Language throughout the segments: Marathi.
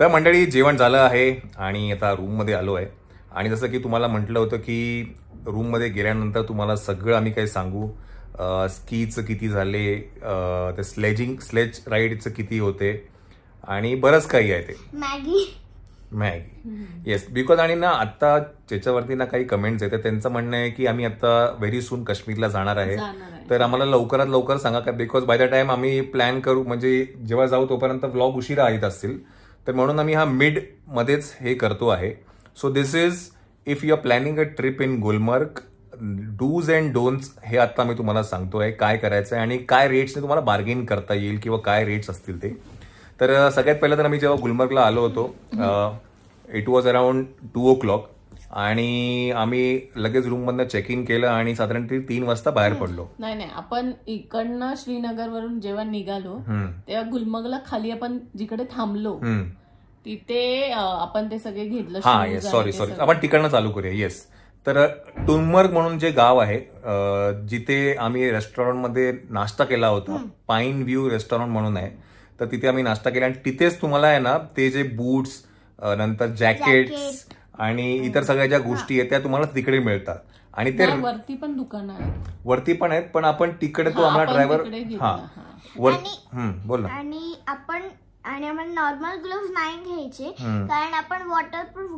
तर मंडळी जेवण झालं आहे आणि आता रूममध्ये आलो आहे आणि जसं की तुम्हाला म्हटलं होतं की रूममध्ये गेल्यानंतर तुम्हाला सगळं आम्ही काही सांगू स्कीचं किती झाले ते स्लेजिंग स्लेज राईडचं किती होते आणि बरंच काही आहे ते मॅगी येस बिकॉज आणि ना आता ज्याच्यावरती ना काही कमेंट्स येते त्यांचं म्हणणं आहे की आम्ही आता व्हेरी सून काश्मीरला जाणार आहे तर आम्हाला लवकरात लवकर सांगा का बिकॉज बाय द टाइम आम्ही प्लॅन करू म्हणजे जेव्हा जाऊ तोपर्यंत व्लॉग उशिरा येत असतील तर म्हणून आम्ही हा मिडमध्येच हे करतो आहे so this is if you are planning a trip in Gulmarg do's and don'ts हे आत्ता मी तुम्हाला सांगतो आहे काय करायचं आहे आणि काय रेट्सने तुम्हाला बार्गेन करता येईल किंवा काय रेट्स असतील ते तर सगळ्यात पहिलं तर आम्ही जेव्हा गुलमर्गला आलो होतो it was around two o'clock आणि आम्ही लगेच रूम मधनं चेक इन केलं आणि साधारण ती तीन वाजता बाहेर पडलो नाही नाही आपण इकडनं श्रीनगर वरून जेव्हा निघालो तेव्हा गुलमर्गला खाली आपण जिकडे थांबलो तिथे आपण ते सगळे घेतलं हा येस सॉरी सॉरी आपण तिकडनं चालू करूया येस तर टुनमर्ग म्हणून जे गाव आहे जिथे आम्ही रेस्टॉरंटमध्ये नाश्ता केला होता पाईन व्ह्यू रेस्टॉरंट म्हणून आहे तर तिथे आम्ही नाश्ता केला आणि तिथेच तुम्हाला आहे ना ते जे बूट्स नंतर जॅकेट्स आणि इतर सगळ्या ज्या गोष्टी आहेत त्या तुम्हाला तिकडे मिळतात आणि ते वरती पण दुकान आहेत वरती पण आहेत पण आपण तिकडे तो आम्हाला ड्रायव्हर हा वर बोल आणि आपण आणि आम्हाला नॉर्मल ग्लोव्ह नाही घ्यायचे कारण आपण वॉटरप्रूफ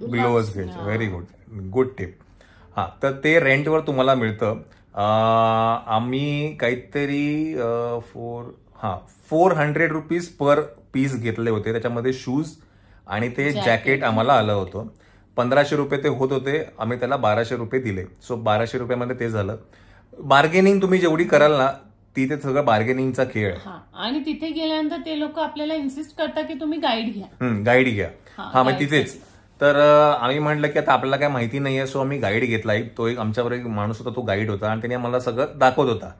ग्लोव्ह घ्यायचे व्हेरी गुड गुड टिप हा तर ते रेंटवर तुम्हाला मिळतं आम्ही काहीतरी फोर हां four hundred rupees per piece घेतले होते त्याच्यामध्ये शूज आणि ते जॅकेट आम्हाला आलं होतं पंधराशे रुपये ते होत होते आम्ही त्याला बाराशे रुपये दिले सो बाराशे रुपयामध्ये ते झालं बार्गेनिंग तुम्ही जेवढी कराल ना ती ते सगळं बार्गेनिंगचा खेळ आणि तिथे गेल्यानंतर ते लोक आपल्याला इन्सिस्ट करतात की तुम्ही गाईड घ्या गाईड घ्या हा मग तिथेच तर आम्ही म्हटलं की आता आपल्याला काय माहिती नाही आहे सो आम्ही गाईड घेतला एक तो एक आमच्यावर एक माणूस होता तो गाईड होता आणि त्याने आम्हाला सगळं दाखवत होता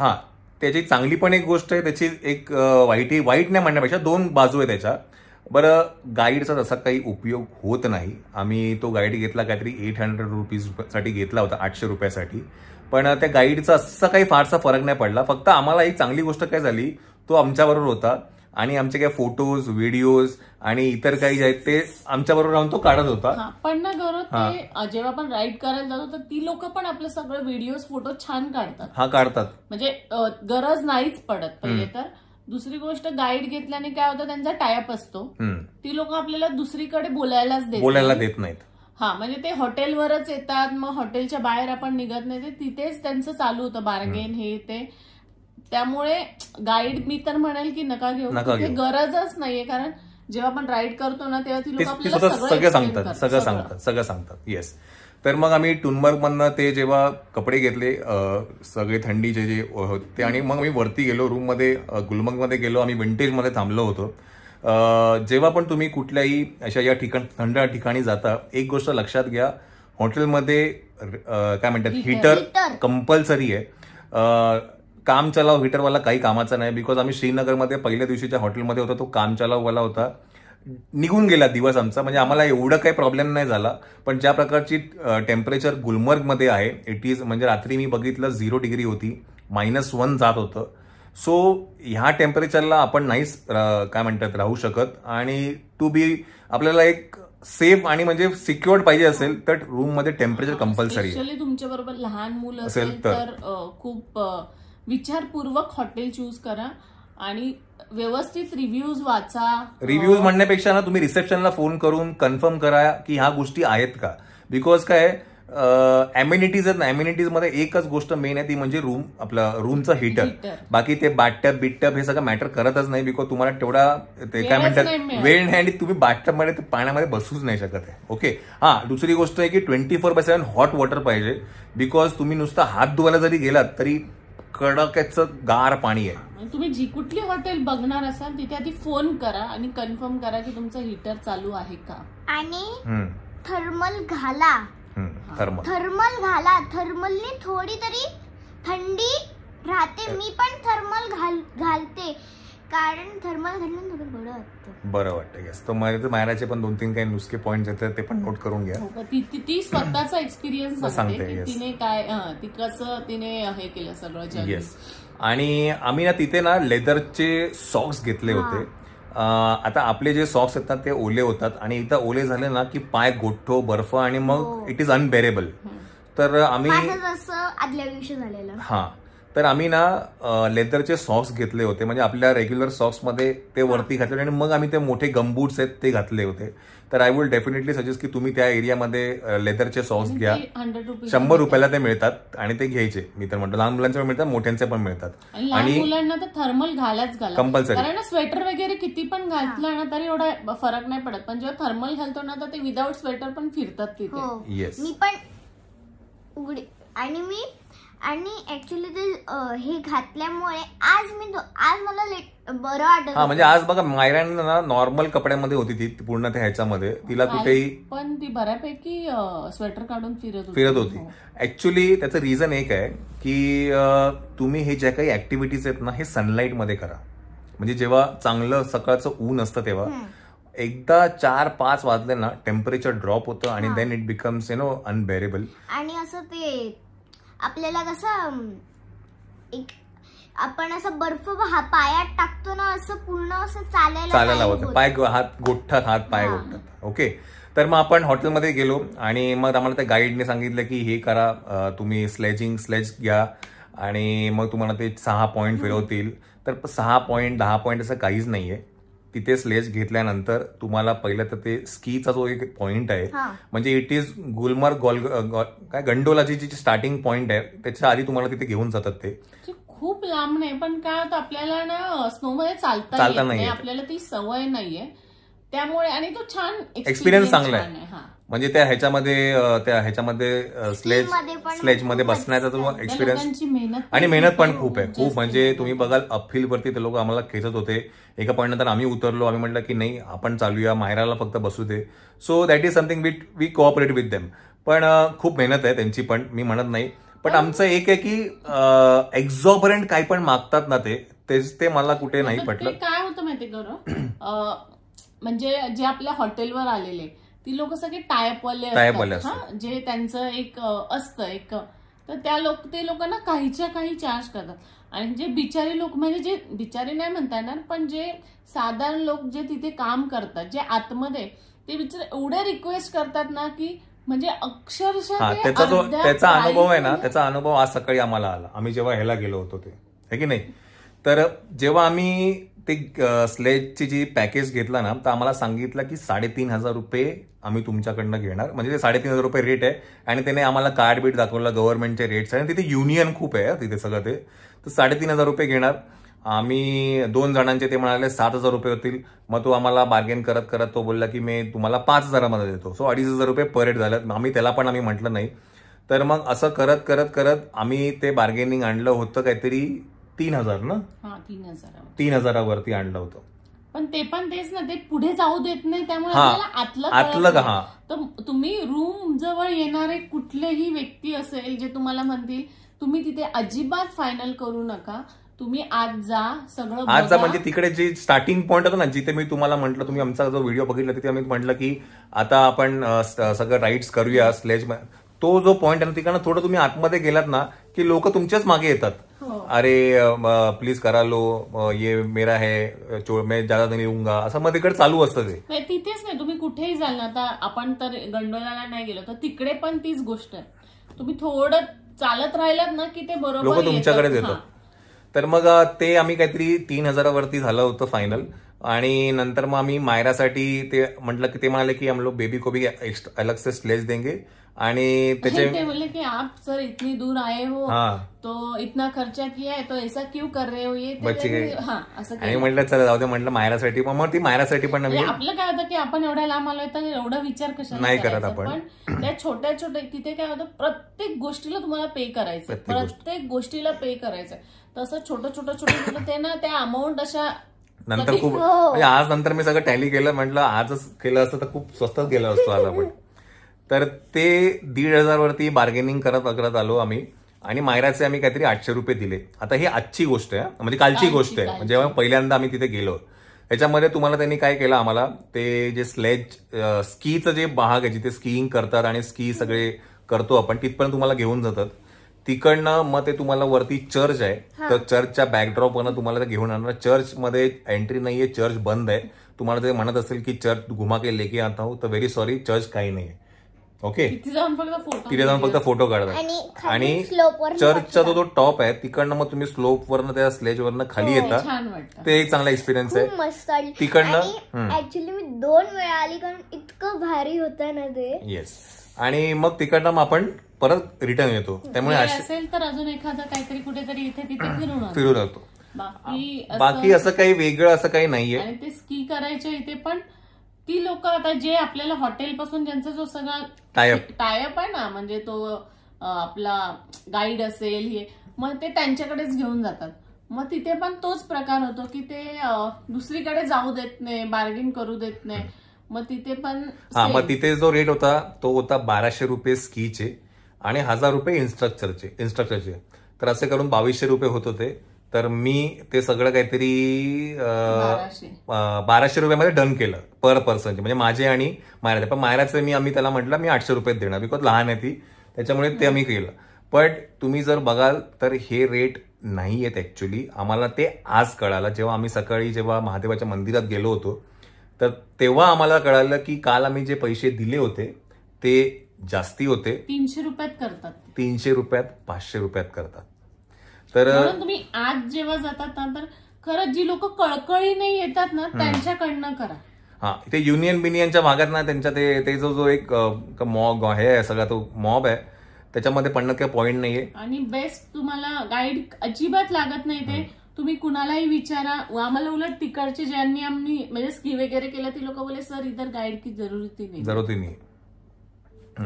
हा त्याची चांगली पण एक गोष्ट आहे त्याची एक वाईट वाईट नाही म्हणण्यापेक्षा दोन बाजू आहे त्याच्या बरं गाईडचा तसा काही उपयोग होत नाही आम्ही तो गाईड घेतला काहीतरी एट हंड्रेड रुपीजसाठी घेतला होता आठशे रुपयासाठी पण त्या गाईडचा असा काही फारसा फरक नाही पडला फक्त आम्हाला एक चांगली गोष्ट काय झाली तो आमच्याबरोबर होता आणि आमचे काही फोटोज व्हिडिओज आणि इतर काही जे आहेत ते आमच्याबरोबर राहून तो काढत होता पण ना गौरव जेव्हा आपण राईड करायला जातो तर ती लोक पण आपले सगळे व्हिडिओ फोटो छान काढतात हा काढतात म्हणजे गरज नाहीच पडत पहिले तर दुसरी गोष्ट गाईड घेतल्याने काय होतं त्यांचा टायप असतो ती लोक आपल्याला दुसरीकडे बोलायलाच देत बोलायला देत नाहीत हा म्हणजे ते हॉटेलवरच येतात मग हॉटेलच्या बाहेर आपण निघत नाही ते तिथेच त्यांचं चालू होतं बार्गेन हे ते त्यामुळे गाईड मी तर म्हणेल की नका घेऊ हे गरजच नाहीये कारण जेव्हा आपण राईड करतो ना तेव्हा ती लोक आपल्याला सगळं सांगतात सगळं सांगतात सगळं सांगतात येस तर मग आम्ही टुनमर्गमधनं ते जेव्हा कपडे घेतले सगळे थंडीचे जे होते आणि मग आम्ही वरती गेलो रूममध्ये गुलमर्गमध्ये गेलो आम्ही विंटेजमध्ये थांबलो होतो जेव्हा पण तुम्ही कुठल्याही अशा या ठिकाण थंड ठिकाणी जाता एक गोष्ट लक्षात घ्या हॉटेलमध्ये काय म्हणतात हीटर कंपल्सरी आहे काम चलाव हिटरवाला काही कामाचा नाही बिकॉज आम्ही श्रीनगरमध्ये पहिल्या दिवशीच्या हॉटेलमध्ये होतो तो काम चलाववाला होता निघून गेला दिवस आमचा म्हणजे आम्हाला एवढं काही प्रॉब्लेम नाही झाला पण ज्या प्रकारची टेम्परेचर गुलमर्गमध्ये आहे इट इज म्हणजे रात्री मी बघितलं झिरो डिग्री होती मायनस वन जात होतं सो ह्या टेम्परेचरला आपण नाहीच काय म्हणतात राहू शकत आणि टू बी आपल्याला एक सेफ आणि म्हणजे सिक्युअर्ड पाहिजे असेल तर रूममध्ये टेम्परेचर कंपल्सरी तुमच्या बरोबर लहान मुलं असेल तर खूप विचारपूर्वक हॉटेल चूज करा आणि व्यवस्थित रिव्ह्यूज वाचा रिव्ह्यूज हो. म्हणण्यापेक्षा ना तुम्ही रिसेप्शनला फोन करून कन्फर्म करा की ह्या गोष्टी आहेत का बिकॉज काय ॲम्युनिटीज आहेत ना मध्ये एकच गोष्ट मेन आहे ती म्हणजे रूम आपला रूमचा हीटर बाकी ते बाटटप बिटटप हे सगळं मॅटर करतच नाही बिकॉज तुम्हाला तेवढा ते काय म्हणतात वेळ नाही आणि तुम्ही मध्ये पाण्यामध्ये बसूच नाही शकत आहे ओके हा दुसरी गोष्ट आहे की twenty four by seven hot water पाहिजे बिकॉज तुम्ही नुसतं हात धुवायला जरी गेलात तरी कडकेच गार पाणी आहे म्हणजे तुम्ही जी कुठली हॉटेल बघणार असाल तिथे आधी फोन करा आणि कन्फर्म करा की तुमचं हीटर चालू आहे का आणि थर्मल घाला थर्मल थर्मल घाला थर्मलनी थोडी तरी थंडी राहते मी पण थर्मल घाल घालते कारण थर्मल घालून थोडं बरं वाटतं बरं वाटतं येस तर माझ्या मायराचे पण दोन तीन काही नुसके पॉईंट येतात ते पण नोट करून घ्या हो, ती स्वतःचा एक्सपिरियन्स सांगते तिने काय ती कसं तिने हे केलं सगळं येस आणि आम्ही ना तिथे ना लेदरचे सॉक्स घेतले होते आता आपले जे सॉक्स येतात ते ओले होतात आणि इथं ओले झाले ना की पाय गोठ्ठो बर्फ आणि मग इट इज अनबेरेबल तर आम्ही आदल्या दिवशी हा तर आम्ही ना लेदरचे सॉक्स घेतले होते म्हणजे आपल्या रेग्युलर सॉक्समध्ये ते वरती घातले आणि मग आम्ही ते मोठे गंबूट्स आहेत ते घातले होते तर आय वुड डेफिनेटली सजेस्ट की तुम्ही त्या एरियामध्ये लेदरचे सॉक्स घ्या शंभर रुपयाला ते मिळतात आणि ते घ्यायचे मी तर म्हणतो लहान मुलांचे पण मिळतात मोठ्यांचे पण मिळतात आणि मुलांना तर थर्मल घालाच घाला कंपल्सरी कारण स्वेटर वगैरे किती पण घातलं ना तरी एवढा फरक नाही पडत पण जेव्हा थर्मल घालतो ना तर ते विदाऊट स्वेटर पण फिरतात तिथे येस हो. मी पण आणि मी आणि ऍक्च्युली ते हे घातल्यामुळे आज मी आज मला बरं वाटत म्हणजे आज बघा ना नॉर्मल कपड्यामध्ये होती ती पूर्ण त्या ह्याच्यामध्ये तिला कुठेही पण ती बऱ्यापैकी स्वेटर काढून फिरत होती फिरत होती ऍक्च्युली हो. त्याचं रिझन एक आहे की तुम्ही हे ज्या काही ऍक्टिव्हिटीज आहेत ना हे सनलाइट मध्ये करा म्हणजे जेव्हा चांगलं सकाळचं ऊन असतं तेव्हा एकदा चार पाच वाजले ना टेम्परेचर ड्रॉप होतं आणि then it becomes you know unbearable आणि असं ते आपल्याला कसं एक आपण असं बर्फ पायात टाकतो ना असं पूर्ण असं चालायला चालायला होतं पाय हात गोठतात हात पाय गोठतात ओके तर मग आपण हॉटेलमध्ये गेलो आणि मग आम्हाला त्या गाईडने सांगितलं की हे करा तुम्ही स्लेजिंग स्लेज घ्या आणि मग तुम्हाला ते सहा पॉईंट फिरवतील तर सहा पॉईंट दहा पॉईंट असं काहीच नाही आहे तिथे स्लेज घेतल्यानंतर तुम्हाला पहिलं तर ते स्कीचा जो एक पॉइंट आहे म्हणजे इट इज गुलमर्ग गोल काय गंडोलाची जी स्टार्टिंग पॉइंट आहे त्याच्या आधी तुम्हाला तिथे घेऊन जातात ते म्हणजे खूप लांब नाही पण काय होतं आपल्याला ना स्नो मध्ये चालता नाही आपल्याला ती सवय नाहीये त्यामुळे आणि तो छान एक्सपिरियन्स चांगला आहे म्हणजे त्या ह्याच्यामध्ये त्या ह्याच्यामध्ये स्लेज स्लेज मध्ये बसण्याचा तो एक्सपिरियन्स आणि मेहनत पण खूप आहे खूप म्हणजे तुम्ही बघाल वरती ते लोक आम्हाला खेचत होते एका पॉईंट नंतर आम्ही उतरलो आम्ही म्हटलं की नाही आपण चालूया माहेराला फक्त बसू दे so that is something with we cooperate with them पण खूप मेहनत आहे त्यांची पण मी म्हणत नाही पण आमचं एक आहे की एक्झॉपरेंट काही पण मागतात ना ते ते मला कुठे नाही पटलं काय होतं माहिती म्हणजे जे आपल्या हॉटेलवर आलेले ती लोक सगळे टायपवाले असतात जे त्यांचं एक असतं एक तर त्या लोक ते लोक ना काहीच्या काही चार्ज करतात आणि जे बिचारे लोक म्हणजे जे बिचारे नाही म्हणता येणार पण जे साधारण लोक जे तिथे काम करतात जे आतमध्ये ते बिचारे एवढे रिक्वेस्ट करतात ना की म्हणजे अक्षरशः त्याचा जो त्याचा अनुभव आहे ना त्याचा अनुभव आज सकाळी आम्हाला आला आम्ही जेव्हा ह्याला गेलो होतो ते है की नाही तर जेव्हा आम्ही ते स्लेजची जी पॅकेज घेतला ना तर आम्हाला सांगितलं की साडेतीन हजार रुपये आम्ही तुमच्याकडनं घेणार म्हणजे ते साडेतीन हजार रुपये रेट आहे आणि त्याने आम्हाला कार्ड बीट दाखवलं गव्हर्नमेंटचे रेट्स आणि तिथे युनियन खूप आहे तिथे सगळं ते तर साडेतीन हजार रुपये घेणार आम्ही दोन जणांचे ते म्हणाले सात हजार रुपये होतील मग तो आम्हाला बार्गेन करत करत तो बोलला की मी तुम्हाला पाच हजारामध्ये देतो सो अडीच हजार रुपये पर रेट झालं आम्ही त्याला पण आम्ही म्हटलं नाही तर मग असं करत करत करत आम्ही ते बार्गेनिंग आणलं होतं काहीतरी तीन हजार ना तीन तीन हजारावरती आणलं होतं पण ते पण तेच ना ते पुढे जाऊ देत नाही त्यामुळे आतलं आतलं का? हा. तर तुम्ही रूम जवळ येणारे कुठलेही व्यक्ती असेल जे तुम्हाला म्हणतील तुम्ही तिथे अजिबात फायनल करू नका तुम्ही आज जा सगळं आज जा म्हणजे तिकडे जे स्टार्टिंग पॉईंट होतो ना जिथे मी तुम्हाला म्हटलं तुम्ही आमचा जो व्हिडिओ बघितला तिथे आम्ही म्हटलं की आता आपण सगळं राईड्स करूया स्लेज तो जो पॉईंट आहे ना तिकडनं थोडं तुम्ही आतमध्ये गेलात ना की लोक तुमच्याच मागे येतात हो. अरे प्लीज करा लो ये मेरा है मैं ज्यादा नहीं येऊंगा असं मग तिकडे चालू असतं ते तिथेच नाही तुम्ही कुठेही जाल ना आता आपण तर गंडोलाला नाही गेलो तर तिकडे पण तीच गोष्ट आहे तुम्ही थोडं चालत राहिलात ना की ते बरोबर लोक तुमच्याकडे देतात तर मग ते आम्ही काहीतरी तीन हजारावरती झालं होतं फायनल आणि नंतर मग आम्ही मायरासाठी ते म्हटलं की ते म्हणाले की आम्ही बेबी को भी अलग से स्लेज देंगे आणि त्याचे बोलले की आप सर इतनी दूर आए हो हा तो इतना खर्चा किया है तो ऐसा क्यों कर रहे हो ये हा असं आणि म्हटलं चला जाऊ दे म्हटलं मायरासाठी पण मग ती मायरासाठी पण नाही आम्ही आपलं काय होतं की आपण एवढ्या लांब आलोय तर एवढा विचार कशाला नाही करत आपण. त्या छोट्या छोट्या तिथे काय होतं प्रत्येक गोष्टीला तुम्हाला पे करायचं प्रत्येक गोष्टीला पे करायचं तसं छोटं छोटं छोटं ते ना त्या अमाऊंट अशा नंतर म्हणजे खूप हो. म्हणजे आज नंतर मी सगळं टॅली केलं म्हटलं आजच केलं असतं तर खूप स्वस्तच गेलं असतो आज आपण तर ते दीड हजार वरती बार्गेनिंग करत करत आलो आम्ही आणि मायराचे आम्ही काहीतरी आठशे रुपये दिले आता ही आजची गोष्ट आहे म्हणजे कालची गोष्ट आहे जेव्हा म्हणजे पहिल्यांदा आम्ही तिथे गेलो त्याच्यामध्ये तुम्हाला त्यांनी काय केलं आम्हाला ते जे स्लेज स्कीचं जे भाग आहे जिथे स्कीइंग करतात आणि स्की सगळे करतो आपण तिथपर्यंत तुम्हाला घेऊन जातात तिकडनं मग ते तुम्हाला वरती चर्च आहे तर चर्चच्या बॅकड्रॉप वरनं तुम्हाला ते घेऊन आणणार चर्च मध्ये एंट्री नाहीये चर्च बंद आहे तुम्हाला ते म्हणत असेल की चर्च घुमा लेके आता हो तर व्हेरी सॉरी चर्च काही नाही ओके तिथे जाऊन फक्त फोटो काढतात आणि चर्चचा जो तो टॉप आहे तिकडनं मग तुम्ही स्लोप वरनं त्या स्लेज वरनं खाली हो, येतात ते एक चांगला एक्सपिरियन्स आहे तिकडनं ऍक्च्युली मी दोन वेळा आली कारण इतकं भारी होत ना ते येस आणि मग तिकडनं आपण परत रिटर्न येतो त्यामुळे असेल तर अजून एखादं काहीतरी कुठेतरी इथे तिथे फिरून फिरू लागतो बाकी असं काही वेगळं असं काही नाहीये आणि ते स्की करायचे इथे पण ती लोक आता जे आपल्याला हॉटेल पासून ज्यांचा जो सगळा टायअप टायप आहे ना म्हणजे तो आपला गाईड असेल हे मग ते त्यांच्याकडेच घेऊन जातात मग तिथे पण तोच प्रकार होतो की ते दुसरीकडे जाऊ देत नाही बार्गेन करू देत नाही मग तिथे पण हा मग तिथे जो रेट होता तो होता बाराशे रुपये स्कीचे आणि हजार रुपये इन्स्ट्रक्चरचे इन्स्ट्रक्टरचे तर असे करून बावीसशे रुपये होत होते तर मी ते सगळं काहीतरी बाराशे रुपयामध्ये डन केलं पर पर्सनचे म्हणजे माझे आणि मायराचे पण मायराचे मी आम्ही त्याला म्हटलं मी आठशे रुपये देणार बिकॉज लहान आहे ती त्याच्यामुळे ते आम्ही केलं पण तुम्ही जर बघाल तर हे रेट नाही आहेत ऍक्च्युली आम्हाला ते आज कळालं जेव्हा आम्ही सकाळी जेव्हा महादेवाच्या मंदिरात गेलो होतो तर तेव्हा आम्हाला कळालं की काल आम्ही जे पैसे दिले होते ते जास्ती होते तीनशे रुपयात करतात तीनशे रुपयात पाचशे रुपयात करतात तर तुम्ही आज जेव्हा जातात ना तर खरंच जी लोक कळकळीने येतात ना त्यांच्याकडनं करा हा ते युनियन बिनियनच्या भागात ना त्यांच्या ते ते जो जो एक मॉब आहे सगळा तो मॉब आहे त्याच्यामध्ये पण काही पॉईंट नाहीये आणि बेस्ट तुम्हाला गाईड अजिबात लागत नाही ते तुम्ही कुणालाही विचारा आम्हाला उलट तिकडचे ज्यांनी आम्ही म्हणजे स्की वगैरे केल्या ती लोक बोले सर इधर गाईड की जरुरी नाही जरुरी नाही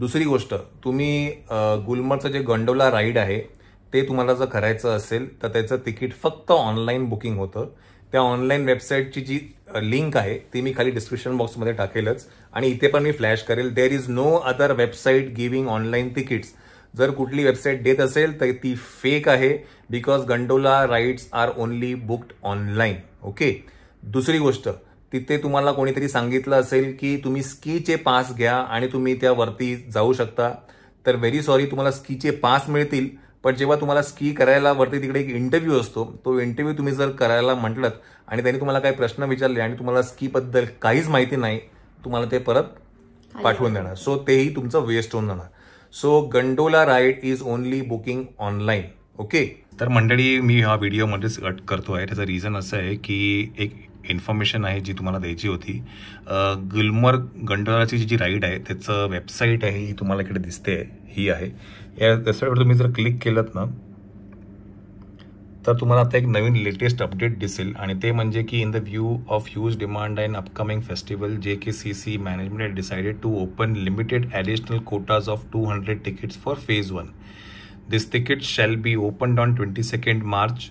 दुसरी गोष्ट तुम्ही गुलमर्गचं जे गंडोला राईड आहे ते तुम्हाला जर करायचं असेल तर त्याचं तिकीट फक्त ऑनलाईन बुकिंग होतं त्या ऑनलाईन वेबसाईटची जी लिंक आहे ती मी खाली डिस्क्रिप्शन बॉक्समध्ये टाकेलच आणि इथे पण मी फ्लॅश करेल there is no other website giving online tickets जर कुठली वेबसाईट देत असेल तर ती फेक आहे because gondola rides are only booked online okay दुसरी गोष्ट तिथे तुम्हाला कोणीतरी सांगितलं असेल की तुम्ही स्कीचे पास घ्या आणि तुम्ही त्यावरती जाऊ शकता तर व्हेरी सॉरी तुम्हाला स्कीचे पास मिळतील पण जेव्हा तुम्हाला स्की करायला वरती तिकडे एक इंटरव्ह्यू असतो तो इंटरव्ह्यू तुम्ही जर करायला म्हटलं आणि त्यांनी तुम्हाला काही प्रश्न विचारले आणि तुम्हाला स्कीबद्दल काहीच माहिती नाही तुम्हाला ते परत पाठवून देणार सो तेही तुमचं वेस्ट होऊन जाणार so gondola ride is only booking online okay तर मंडळी मी हा व्हिडिओमध्येच कट करतो आहे त्याचं रिझन असं आहे की एक इन्फॉर्मेशन आहे जी तुम्हाला द्यायची होती गुलमर्ग गंडोलाची जी राईड आहे त्याचं वेबसाईट आहे ही तुम्हाला इकडे दिसते ही आहे या वेबसाईटवर तुम्ही जर क्लिक केलं ना तर तुम्हाला आता एक नवीन लेटेस्ट अपडेट दिसेल आणि ते म्हणजे की in the view of huge demand and upcoming festival J K C C management had decided to open limited additional quotas of two hundred tickets for phase one this ticket shall be opened on twenty second March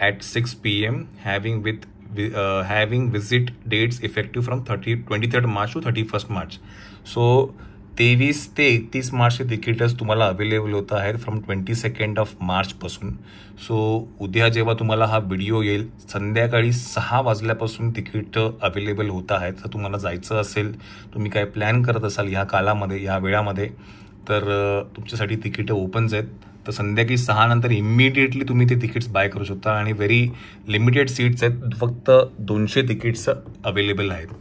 at six P M having with having visit dates effective from thirty twenty third March to thirty first March so तेवीस ते एकतीस मार्चचे तिकीटच तुम्हाला अवेलेबल होत आहेत फ्रॉम ट्वेंटी सेकंड ऑफ मार्चपासून सो उद्या जेव्हा तुम्हाला हा व्हिडिओ येईल संध्याकाळी सहा वाजल्यापासून तिकीट अवेलेबल होत आहेत तर तुम्हाला जायचं असेल तुम्ही काय प्लॅन करत असाल ह्या कालामध्ये ह्या वेळामध्ये तर तुमच्यासाठी तिकीटं ओपन्स आहेत तर संध्याकाळी नंतर इमिडिएटली तुम्ही ते तिकीट्स बाय करू शकता आणि व्हेरी लिमिटेड सीट्स आहेत फक्त दोनशे तिकीट्स अवेलेबल आहेत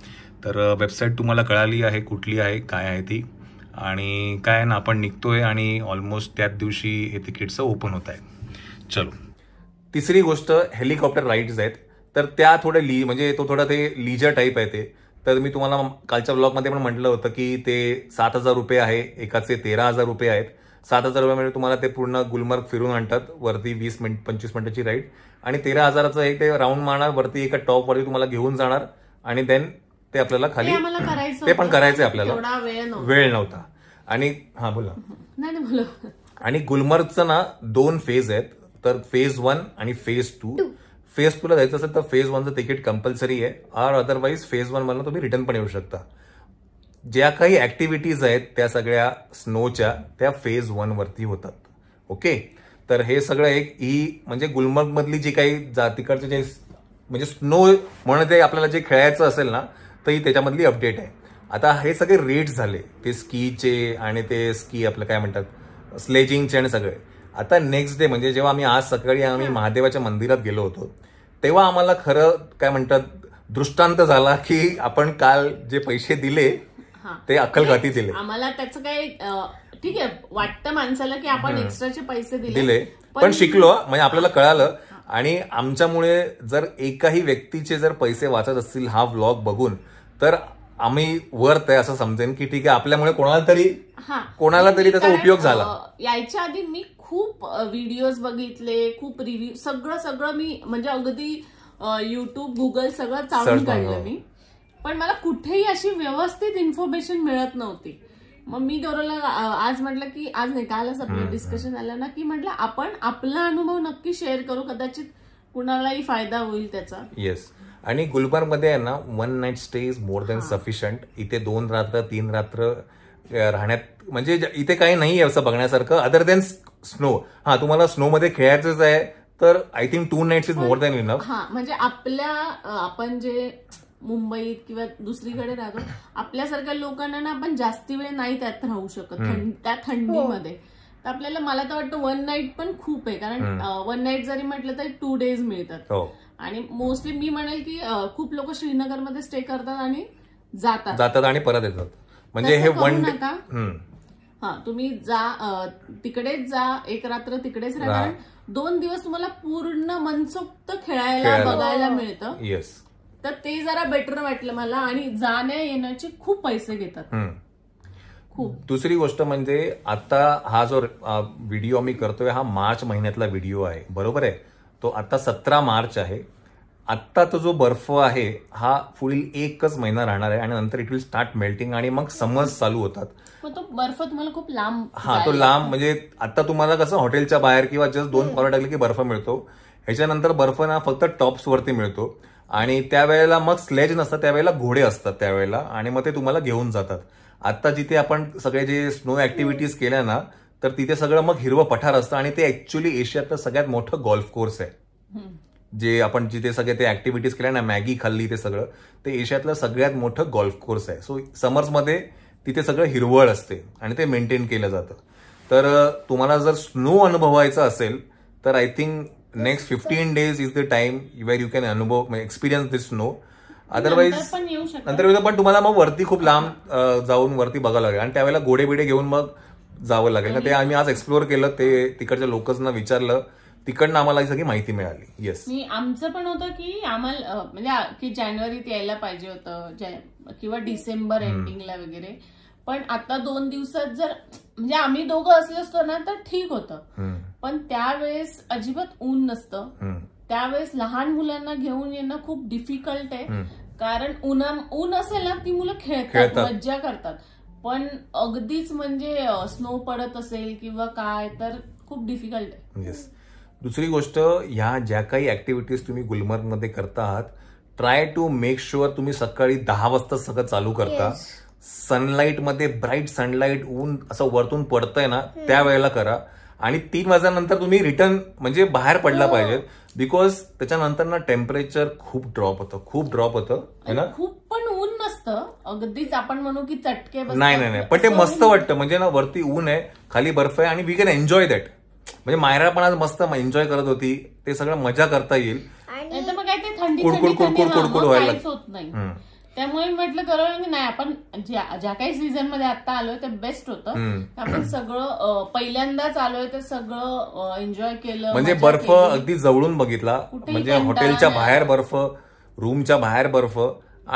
तर वेबसाईट तुम्हाला कळाली आहे कुठली आहे काय आहे ती आणि काय ना आपण निघतोय आणि ऑलमोस्ट त्याच दिवशी हे तिकीटचं ओपन होत आहे चलो तिसरी गोष्ट हेलिकॉप्टर राईड्स आहेत तर त्या थोडे ली म्हणजे तो थोडा ते लीजर टाईप आहे ते तर मी तुम्हाला कालच्या ब्लॉगमध्ये पण म्हटलं होतं की ते सात हजार रुपये आहे एकाचे तेरा हजार रुपये आहेत सात हजार म्हणजे तुम्हाला ते पूर्ण गुलमर्ग फिरून आणतात वरती वीस मिनिट पंचवीस मिनिटाची राईड आणि तेरा हजाराचं एक ते राऊंड मारणार वरती एका टॉपवरती तुम्हाला घेऊन जाणार आणि देन ते आपल्याला खाली ते पण करायचंय आपल्याला वेळ नव्हता आणि हा बोला बोला आणि गुलमर्गचं ना दोन फेज आहेत तर फेज वन आणि फेज टू फेज टूला जायचं असेल तर फेज वनचं तिकीट कंपल्सरी आहे और अदरवाईज फेज वन मला तुम्ही रिटर्न पण येऊ शकता ज्या काही ऍक्टिव्हिटीज आहेत त्या सगळ्या स्नोच्या त्या फेज वन वरती होतात ओके तर हे सगळं एक ई म्हणजे गुलमर्ग मधली जी काही तिकडचे जे म्हणजे स्नो म्हणून ते आपल्याला जे खेळायचं असेल ना त्याच्यामधली अपडेट आहे आता हे सगळे रेट झाले ते स्कीचे आणि ते स्की आपलं काय म्हणतात स्लेजिंगचे आणि सगळे आता नेक्स्ट डे म्हणजे जेव्हा आम्ही आज सकाळी आम्ही महादेवाच्या मंदिरात गेलो होतो तेव्हा आम्हाला खरं काय म्हणतात दृष्टांत झाला की आपण काल जे पैसे दिले ते अक्कलघाती दिले आम्हाला त्याचं काय ठीक आहे वाटतं माणसाला की आपण एक्स्ट्राचे पैसे दिले पण शिकलो म्हणजे आपल्याला कळालं आणि आमच्यामुळे जर एकाही व्यक्तीचे जर पैसे वाचत असतील हा व्लॉग बघून तर आम्ही वर आहे असं समजेन की ठीक आहे आपल्यामुळे कोणाला तरी हा कोणाला तरी त्याचा उपयोग झाला यायच्या आधी मी खूप व्हिडिओज बघितले खूप रिव्ह्यू सगळं सगळं मी म्हणजे अगदी युट्यूब गुगल सगळं चालू काढलं मी पण मला कुठेही अशी व्यवस्थित इन्फॉर्मेशन मिळत नव्हती मग मी गौरवला आज म्हटलं की आज नाही कालच आपलं डिस्कशन आलं ना की म्हटलं आपण आपला अनुभव नक्की शेअर करू कदाचित कुणालाही फायदा होईल त्याचा येस आणि गुलमर्गमध्ये आहे ना one night stay is more than sufficient इथे दोन रात्र तीन रात्र राहण्यात म्हणजे इथे काही नाही आहे असं बघण्यासारखं अदर दॅन स्नो हा तुम्हाला स्नो मध्ये खेळायचंच आहे तर I think two night is more than enough हा म्हणजे आपल्या आपण जे मुंबईत किंवा दुसरीकडे राहतो आपल्यासारख्या लोकांना ना आपण जास्ती वेळ नाही त्यात राहू शकत त्या थंडीमध्ये तर आपल्याला मला तर वाटतं वन नाईट पण खूप आहे कारण वन नाईट जरी म्हटलं तरी टू डेज मिळतात हो. आणि मोस्टली मी म्हणेल की खूप लोक श्रीनगर मध्ये स्टे करतात आणि जातात जातात आणि परत येतात म्हणजे हे वन हा तुम्ही जा तिकडेच जा एक रात्र तिकडेच राहा दोन दिवस तुम्हाला पूर्ण मनसोक्त खेळायला बघायला मिळतं येस तर ते जरा बेटर वाटलं मला आणि जाण्या येण्याचे खूप पैसे घेतात खूप दुसरी गोष्ट म्हणजे आता हा जो व्हिडिओ मी करतोय हा मार्च महिन्यातला व्हिडिओ आहे बरोबर आहे तो आता सतरा मार्च आहे आत्ताचा तो जो बर्फ आहे हा पुढील एकच महिना राहणार आहे आणि नंतर इट विल स्टार्ट मेल्टिंग आणि मग समर्स चालू होतात तो बर्फ तुम्हाला खूप लांब हा तो लांब म्हणजे आता तुम्हाला कसं हॉटेलच्या बाहेर किंवा जस्ट दोन पावलं टाकले की बर्फ मिळतो ह्याच्यानंतर बर्फ ना फक्त टॉप्सवरती मिळतो आणि त्यावेळेला मग स्लेज नसतात त्यावेळेला घोडे असतात त्यावेळेला आणि मग ते तुम्हाला घेऊन जातात आता जिथे आपण सगळे जे स्नो ऍक्टिव्हिटीज केल्या ना तर तिथे सगळं मग हिरवं पठार असतं आणि ते ऍक्च्युली एशियातलं सगळ्यात मोठं गोल्फ कोर्स आहे जे आपण जिथे सगळे ते ऍक्टिव्हिटीज केल्या ना मॅगी खाल्ली ते सगळं ते एशियातलं सगळ्यात मोठं गोल्फ कोर्स आहे सो समर्समध्ये तिथे सगळं हिरवळ असते आणि ते मेंटेन केलं जातं तर तुम्हाला जर स्नो अनुभवायचं असेल तर I think next fifteen days is the time where you can अनुभव एक्सपिरियन्स द स्नो अदरवाईज नंतर पण तुम्हाला मग वरती खूप लांब जाऊन वरती बघावं लागेल आणि त्यावेळेला गोडे बिडे घेऊन मग जावं लागेल ते आम्ही आज एक्सप्लोअर केलं ते तिकडच्या लोकजना विचारलं तिकडनं आम्हाला सगळी माहिती मिळाली येस मी आमचं पण होतं की आम्हाला म्हणजे की जानेवारीत यायला पाहिजे होतं किंवा डिसेंबर एंडिंगला वगैरे पण आता दोन दिवसात जर म्हणजे आम्ही दोघं असले असतो ना तर ठीक होतं पण त्यावेळेस अजिबात ऊन नसतं त्यावेळेस लहान मुलांना घेऊन येणं खूप डिफिकल्ट आहे कारण उन्हा ऊन असेल ना ती मुलं खेळतात मज्जा करतात पण अगदीच म्हणजे स्नो पडत असेल किंवा काय तर खूप डिफिकल्ट आहे येस दुसरी गोष्ट ह्या ज्या काही ऍक्टिव्हिटीज तुम्ही गुलमर्ग मध्ये करता आहात ट्राय टू मेक शुअर तुम्ही सकाळी दहा वाजता सगळं चालू करता सनलाईट मध्ये ब्राईट सनलाईट ऊन असं वरतून पडतंय ना त्यावेळेला करा आणि तीन वाजल्यानंतर तुम्ही रिटर्न म्हणजे बाहेर पडला हो. पाहिजे बिकॉज त्याच्यानंतर ना टेम्परेचर खूप ड्रॉप होतं खूप ड्रॉप होतं खूप पण ऊन नसतं अगदीच आपण म्हणू की चटके नाही नाही नाही पण ते मस्त वाटतं म्हणजे ना वरती ऊन आहे खाली बर्फ आहे आणि वी कॅन एन्जॉय दॅट म्हणजे मायरा पण आज मस्त एन्जॉय करत होती ते सगळं मजा करता येईल मग काय ते थंडी कुडकुड कुडकुड कुडकुड व्हायला होत नाही त्यामुळे म्हटलं कळवलं की नाही आपण ज्या काही सीझन मध्ये आता आलोय ते बेस्ट होतं आपण सगळं पहिल्यांदाच आलोय तर सगळं एन्जॉय केलं म्हणजे बर्फ अगदी जवळून बघितला म्हणजे हॉटेलच्या बाहेर बर्फ रूमच्या बाहेर बर्फ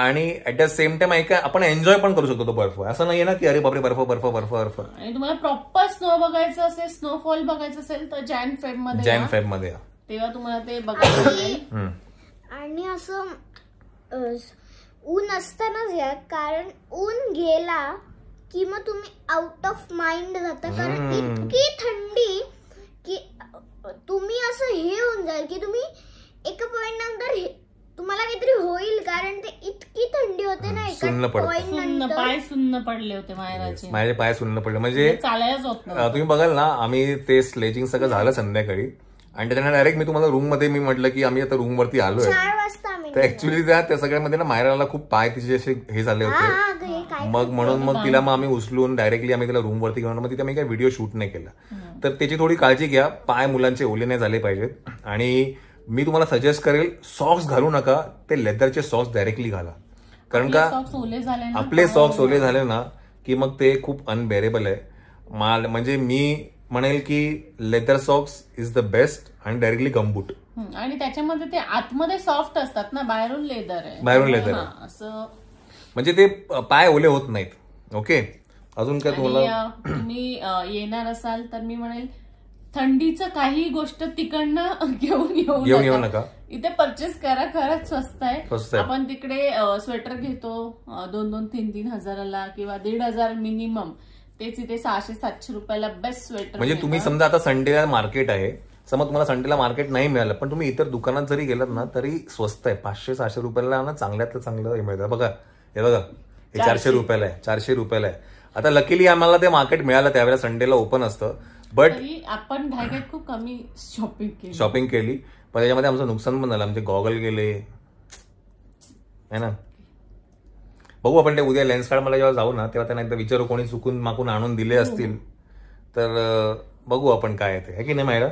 आणि ऍट द सेम टाइम ऐका आपण एन्जॉय पण करू शकतो तो बर्फ असं नाही ना की अरे बापरे बर्फ बर्फ बर्फ बर्फ आणि तुम्हाला प्रॉपर स्नो बघायचं असेल स्नोफॉल बघायचं असेल तर जॅन फेब मध्ये जॅन फेब मध्ये तेव्हा तुम्हाला ते बघायचं आणि असं ऊन असतानाच घ्या कारण ऊन गेला की मग तुम्ही आउट ऑफ माइंड जाता कारण इतकी थंडी की तुम्ही असं हे होऊन जाईल की तुम्ही एका पॉइंट नंतर तुम्हाला काहीतरी होईल कारण ते इतकी थंडी होते ना एका सुन्न पाय सुन्न पडले होते माझे पाय सुन्न पडले म्हणजे चालायच तुम्ही बघाल ना आम्ही ते स्लेजिंग सगळं झालं संध्याकाळी आणि त्याच्यानंतर डायरेक्ट मी तुम्हाला रूम मध्ये मी म्हटलं की आम्ही आता रूम वरती आलो चार वाजता तर ऍक्च्युली त्या त्या सगळ्यामध्ये ना मायराला खूप पाय तिचे असे हे झाले होते मग म्हणून मग तिला मग आम्ही उचलून डायरेक्टली आम्ही तिला रूमवरती घेऊन मग तिथे आम्ही काही व्हिडिओ शूट नाही केला तर त्याची थोडी काळजी घ्या पाय मुलांचे ओले नाही झाले पाहिजेत आणि मी तुम्हाला सजेस्ट करेल सॉक्स घालू नका ते लेदरचे सॉक्स डायरेक्टली घाला कारण का आपले सॉक्स ओले झाले ना की मग ते खूप अनबेरेबल आहे माल म्हणजे मी म्हणेल की leather socks is the best आणि डायरेक्टली गमबूट आणि त्याच्यामध्ये ते आतमध्ये सॉफ्ट असतात ना बाहेरून लेदर आहे बाहेरून लेदर असं म्हणजे ते पाय ओले होत नाहीत ओके अजून काय तुम्हाला तुम्ही येणार असाल तर मी म्हणेल थंडीचं काही गोष्ट तिकडनं घेऊन घेऊन येऊ नका इथे परचेस करा खरंच स्वस्त आहे आपण तिकडे स्वेटर घेतो दोन दोन तीन तीन हजाराला किंवा दीड हजार मिनिमम तेच इथे सहाशे सातशे रुपयाला बेस्ट स्वेटर म्हणजे तुम्ही समजा आता संडेला मार्केट आहे समज तुम्हाला संडेला मार्केट नाही मिळालं पण तुम्ही इतर दुकानात जरी गेलात ना तरी स्वस्त आहे पाचशे सहाशे रुपयाला ना चांगल्यातलं चांगलं हे मिळतं बघा हे बघा हे चारशे रुपयाला आहे चारशे रुपयाला आहे आता लकीली आम्हाला ते मार्केट मिळालं त्यावेळेला संडेला ओपन असतं बट आपण खूप कमी शॉपिंग केली शॉपिंग केली पण त्याच्यामध्ये आमचं नुकसान पण झालं आमचे गॉगल गेले आहे ना बघू आपण ते उद्या लेन्स कार्ड मला जेव्हा जाऊ ना तेव्हा त्यांना एकदा विचारू कोणी चुकून माकून आणून दिले असतील हो. तर बघू आपण काय येते की नाही मायरा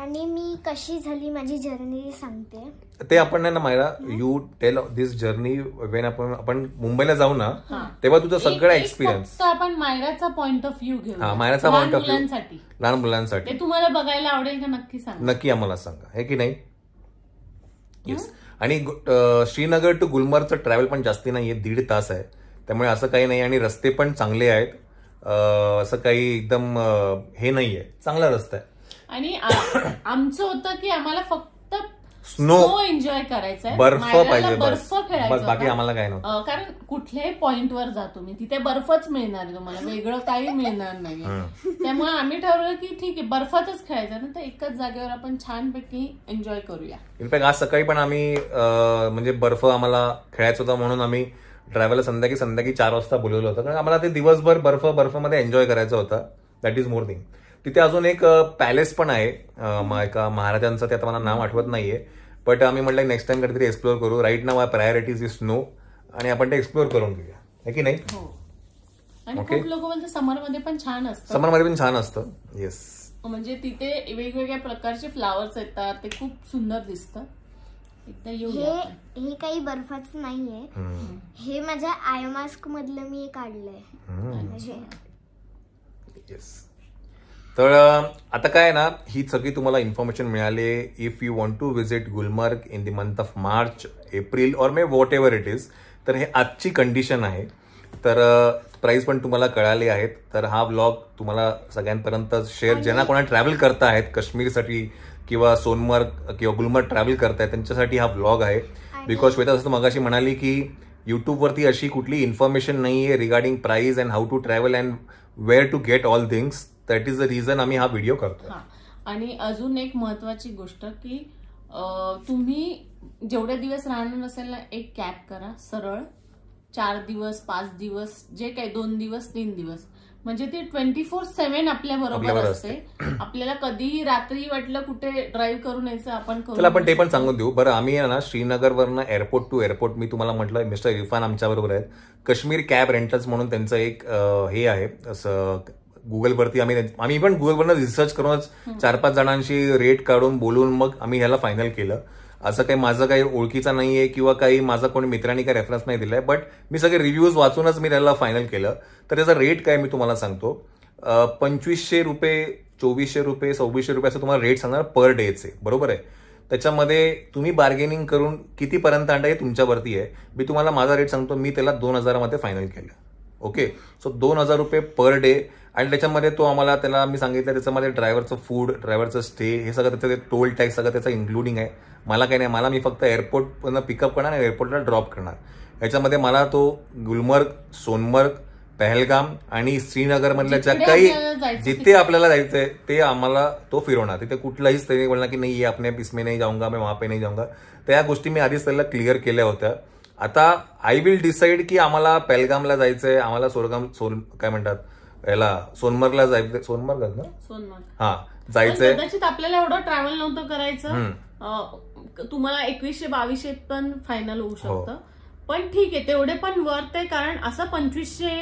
आणि मी कशी झाली माझी जर्नी सांगते ते आपण ना Myra you tell this journey when आपण आपण मुंबईला जाऊ ना तेव्हा तुझा सगळा एक्सपिरियन्स आपण मायराचा पॉइंट ऑफ व्ह्यू घेऊ हा मायराचा पॉइंट ऑफ व्ह्यू लहान मुलांसाठी तुम्हाला बघायला आवडेल का नक्की सांग नक्की आम्हाला सांगा हे की नाही येस आणि श्रीनगर टू गुलमर्गचं ट्रॅव्हल पण जास्ती नाही दीड तास आहे त्यामुळे असं काही नाही आणि रस्ते पण चांगले आहेत असं काही एकदम हे नाहीये चांगला रस्ता आहे आणि आमचं होतं की आम्हाला फक्त स्नो एन्जॉय करायचं बर्फ पाहिजे बर्फ खेळायचं बाकी आम्हाला काय नव्हतं कारण कुठल्याही पॉइंटवर जातो मी तिथे बर्फच मिळणार तुम्हाला वेगळं काही मिळणार नाही त्यामुळे आम्ही ठरवलं की ठीक आहे बर्फातच खेळायचं ना तर एकाच जागेवर आपण छानपैकी एन्जॉय करूया इनफॅक्ट आज सकाळी पण आम्ही म्हणजे बर्फ आम्हाला खेळायचं होतं म्हणून आम्ही ड्रायव्हरला संध्याकाळी संध्याकाळी चार वाजता बोलवलं होतं कारण आम्हाला ते दिवसभर बर्फ बर्फमध्ये एन्जॉय करायचं होतं दॅट इज मोर थिंग तिथे अजून एक पॅलेस पण आहे एका महाराजांचं त्यात मला नाव आठवत नाहीये बट आम्ही म्हटलं नेक्स्ट टाइम कधीतरी एक्सप्लोर करू right now my priorities is snow आणि आपण ते एक्सप्लोर करून घेऊया की नाही ओके हो. मध्ये पण छान असतं समरमध्ये पण छान असतं येस म्हणजे तिथे वेगवेगळ्या प्रकारचे फ्लावर्स येतात ते खूप सुंदर दिसतं हे काही बर्फाच नाहीये हे माझ्या आय मास्क मधलं मी काढलंय म्हणजे- तर आता काय ना ही सगळी तुम्हाला इन्फॉर्मेशन मिळाली if you want to visit Gulmarg in the month of March April और May whatever it is तर हे आजची कंडिशन आहे तर प्राइस पण तुम्हाला कळाले आहेत तर हा व्लॉग तुम्हाला सगळ्यांपर्यंत शेअर ज्यांना कोणा ट्रॅव्हल करता आहेत काश्मीरसाठी किंवा सोनमार्ग किंवा गुलमर्ग ट्रॅव्हल करताय त्यांच्यासाठी हा ब्लॉग आहे बिकॉज श्वेता जसं मगाशी म्हणाली की युट्यूबवरती अशी कुठली इन्फॉर्मेशन नाही आहे regarding price and how to travel and where to get all things that is the reason आम्ही हा व्हिडिओ करतो आणि अजून एक महत्वाची गोष्ट की तुम्ही जेवढे दिवस राहणार नसेल ना एक कॅब करा सरळ चार दिवस पाच दिवस जे काही दोन दिवस तीन दिवस म्हणजे ती ट्वेंटी फोर सेव्हन आपल्या बरोबर असते आपल्याला कधीही रात्री वाटलं कुठे ड्राईव्ह करून यायचं आपण चला आपण ते पण सांगून देऊ बरं आम्ही ना श्रीनगरवरनं एअरपोर्ट टू एअरपोर्ट मी तुम्हाला म्हटलं मिस्टर इरफान बरोबर आहेत काश्मीर कॅब रेंटल्स म्हणून त्यांचं एक हे आहे असं गुगलवरती आम्ही आम्ही पण गुगलवरनं रिसर्च करूनच चार पाच जणांशी रेट काढून बोलून मग आम्ही ह्याला फायनल केलं असं काही माझं काही ओळखीचा नाहीये किंवा काही माझा कोणी मित्रांनी काही रेफरन्स नाही दिलाय बट मी सगळे रिव्ह्यूज वाचूनच मी त्याला फायनल केलं तर त्याचा रेट काय मी तुम्हाला सांगतो पंचवीसशे रुपये चोवीसशे रुपये सव्वीसशे रुपये असं तुम्हाला रेट सांगणार पर डेचे बरोबर आहे त्याच्यामध्ये तुम्ही बार्गेनिंग करून कितीपर्यंत आणता हे तुमच्यावरती आहे मी तुम्हाला माझा रेट सांगतो मी त्याला दोन हजारामध्ये फायनल केलं ओके सो दोन हजार रुपये पर डे आणि त्याच्यामध्ये तो आम्हाला त्याला मी सांगितलं त्याच्यामध्ये ड्रायव्हरचं फूड ड्रायव्हरचं स्टे हे सगळं त्याचं टोल टॅक्स सगळं त्याचं इन्क्लुडिंग आहे मला काही नाही मला मी फक्त एअरपोर्ट पिकअप करणार आणि एअरपोर्टला ड्रॉप करणार याच्यामध्ये मला तो गुलमर्ग सोनमर्ग पहलगाम आणि श्रीनगरमधल्या ज्या काही जिथे आपल्याला जायचंय ते आम्हाला तो फिरवणार तिथे कुठलाही तरी बोलणार की नाही ये आपण पिसमे नाही जाऊंगा मी वहां पे नाही जाऊंगा तर या गोष्टी मी आधीच त्याला क्लिअर केल्या होत्या आता आय विल डिसाईड की आम्हाला पहलगामला जायचंय आम्हाला सोरगाम सोन काय म्हणतात याला सोनमर्गला जायचं सोनमर्ग ना सोनमर्ग हा जायचंय कदाचित आपल्याला एवढं ट्रॅव्हल नव्हतं करायचं तुम्हाला एकवीसशे बावीसशे पण फायनल होऊ हो. शकतं पण ठीक आहे तेवढे पण वर्थ आहे कारण असं पंचवीसशे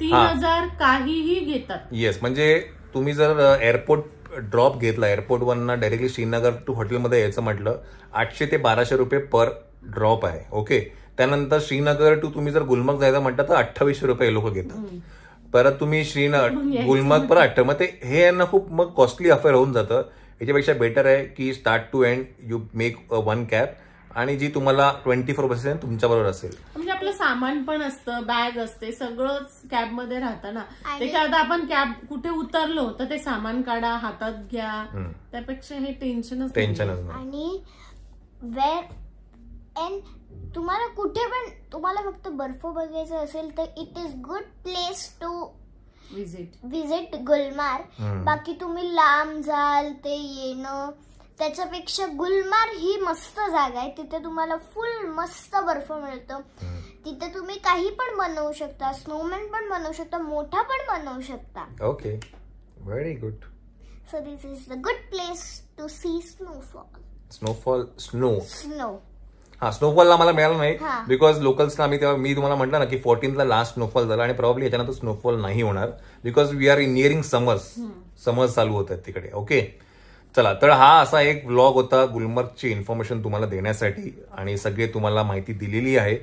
तीन हजार काहीही घेतात येस म्हणजे तुम्ही जर एअरपोर्ट ड्रॉप घेतला airport one directly Srinagar to हॉटेलमध्ये यायचं म्हटलं आठशे ते बाराशे रुपये पर ड्रॉप आहे ओके त्यानंतर श्रीनगर टू तुम्ही जर गुलमर्ग जायचं म्हटलं तर अठ्ठावीसशे रुपये लोक घेतात परत तुम्ही श्रीनगर गुलमर्ग पर अठ्ठा मग ते हे यांना खूप मग कॉस्टली अफेअर होऊन जातं याच्यापेक्षा बेटर आहे की start to end you make one cab आणि जी तुम्हाला ट्वेंटी फोर पर्सेंट तुमच्याबरोबर असेल म्हणजे आपलं सामान पण असतं बॅग असते सगळंच कॅब मध्ये राहतं ना त्याच्या आता आपण कॅब कुठे उतरलो तर ते सामान काढा हातात घ्या त्यापेक्षा हे टेन्शनच टेन्शन आणि तुम्हाला कुठे पण तुम्हाला फक्त बर्फ बघायचं असेल तर it is good place to visit visit Gulmarg बाकी तुम्ही लांब जाल ते येणं त्याच्यापेक्षा गुलमार्ग ही मस्त जागा आहे तिथे तुम्हाला फुल मस्त बर्फ मिळतो तिथे तुम्ही काही पण बनवू शकता स्नोमॅन पण बनवू शकता मोठा पण बनवू शकता okay very good so this is the good place to see snowfall snowfall snow snow हा स्नोफॉलला मला मिळाला नाही बिकॉज लोकल्सला आम्ही तेव्हा मी तुम्हाला म्हटलं ना की फोर्टीनला लास्ट स्नोफॉल झाला आणि प्रॉब्ली याच्यानंतर स्नोफॉल नाही होणार because we are in nearing summers summers चालू होत आहेत तिकडे ओके चला तर हा असा एक ब्लॉग होता गुलमर्गची इन्फॉर्मेशन तुम्हाला देण्यासाठी आणि सगळे तुम्हाला माहिती दिलेली आहे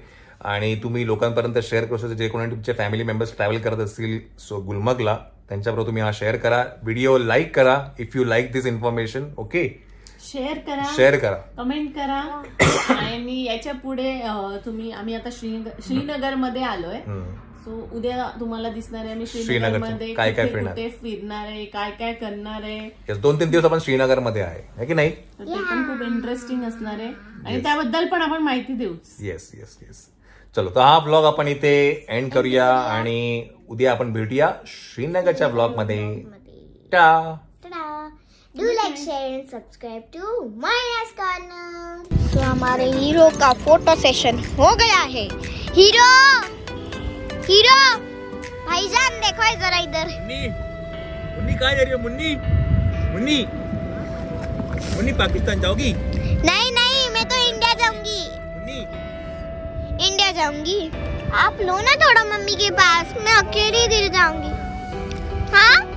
आणि तुम्ही लोकांपर्यंत शेअर करू शकता जे कोणी तुमचे फॅमिली मेंबर्स ट्रॅव्हल करत असतील सो गुलमर्गला त्यांच्याबरोबर तुम्ही हा शेअर करा व्हिडिओ लाईक करा if you like this information okay share करा शेअर करा कमेंट करा आणि याच्या पुढे तुम्ही आम्ही आता श्रीनगर मध्ये आलोय सो उद्या तुम्हाला दिसणार आहे मी श्रीनगर मध्ये काय काय फिरणार आहे काय काय करणार आहे दोन तीन दिवस आपण श्रीनगर मध्ये आहे की नाही खूप इंटरेस्टिंग असणार आहे आणि त्याबद्दल पण आपण माहिती देऊ येस येस येस चलो तो हा ब्लॉग आपण इथे एंड करूया आणि उद्या आपण भेटूया श्रीनगरच्या ब्लॉगमध्ये टा do like share and subscribe to corner तो हमारे हीरो का फोटो सेशन हो गया है हीरो हीरो भाईजान देखो जरा इधर मुन्नी मुन्नी कहाँ जा रही हो मुन्नी मुन्नी मुन्नी पाकिस्तान जाओगी नहीं नहीं मैं तो इंडिया जाऊंगी इंडिया जाऊंगी आप लो ना थोड़ा मम्मी के पास मैं अकेली गिर जाऊंगी हाँ